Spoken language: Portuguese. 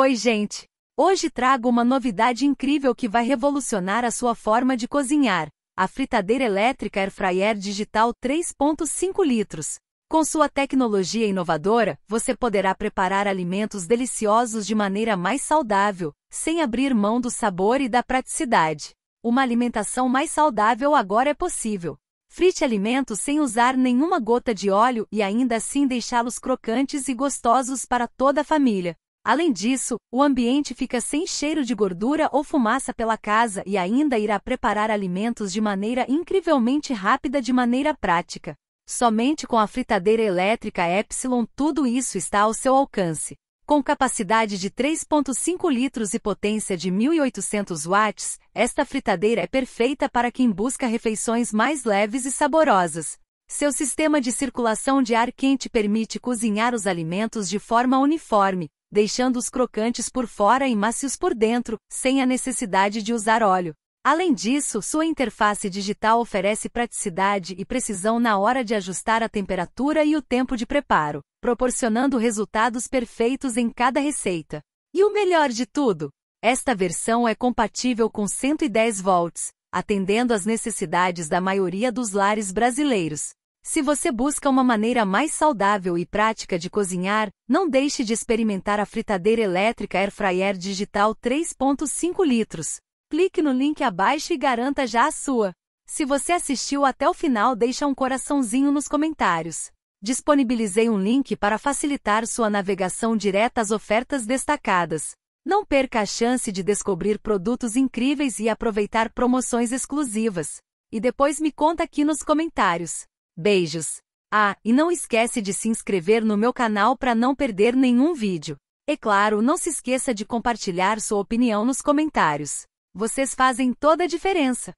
Oi, gente! Hoje trago uma novidade incrível que vai revolucionar a sua forma de cozinhar: a fritadeira elétrica Air Fryer Digital 3.5 litros. Com sua tecnologia inovadora, você poderá preparar alimentos deliciosos de maneira mais saudável, sem abrir mão do sabor e da praticidade. Uma alimentação mais saudável agora é possível. Frite alimentos sem usar nenhuma gota de óleo e ainda assim deixá-los crocantes e gostosos para toda a família. Além disso, o ambiente fica sem cheiro de gordura ou fumaça pela casa e ainda irá preparar alimentos de maneira incrivelmente rápida de maneira prática. Somente com a fritadeira elétrica Epsilon tudo isso está ao seu alcance. Com capacidade de 3.5 litros e potência de 1800 watts, esta fritadeira é perfeita para quem busca refeições mais leves e saborosas. Seu sistema de circulação de ar quente permite cozinhar os alimentos de forma uniforme, deixando-os crocantes por fora e macios por dentro, sem a necessidade de usar óleo. Além disso, sua interface digital oferece praticidade e precisão na hora de ajustar a temperatura e o tempo de preparo, proporcionando resultados perfeitos em cada receita. E o melhor de tudo, esta versão é compatível com 110 volts, atendendo às necessidades da maioria dos lares brasileiros. Se você busca uma maneira mais saudável e prática de cozinhar, não deixe de experimentar a fritadeira elétrica Air Fryer Digital 3.5 litros. Clique no link abaixo e garanta já a sua. Se você assistiu até o final, deixa um coraçãozinho nos comentários. Disponibilizei um link para facilitar sua navegação direta às ofertas destacadas. Não perca a chance de descobrir produtos incríveis e aproveitar promoções exclusivas. E depois me conta aqui nos comentários. Beijos! Ah, e não esquece de se inscrever no meu canal para não perder nenhum vídeo. E claro, não se esqueça de compartilhar sua opinião nos comentários. Vocês fazem toda a diferença.